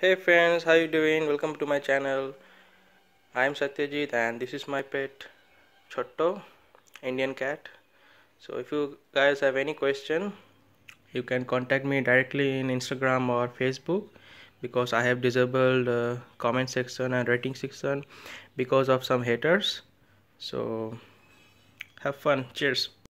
hey friends how you doing welcome to my channel I am Satyajit and this is my pet Chotto Indian cat so if you guys have any question you can contact me directly in Instagram or Facebook because I have disabled uh, comment section and rating section because of some haters so have fun cheers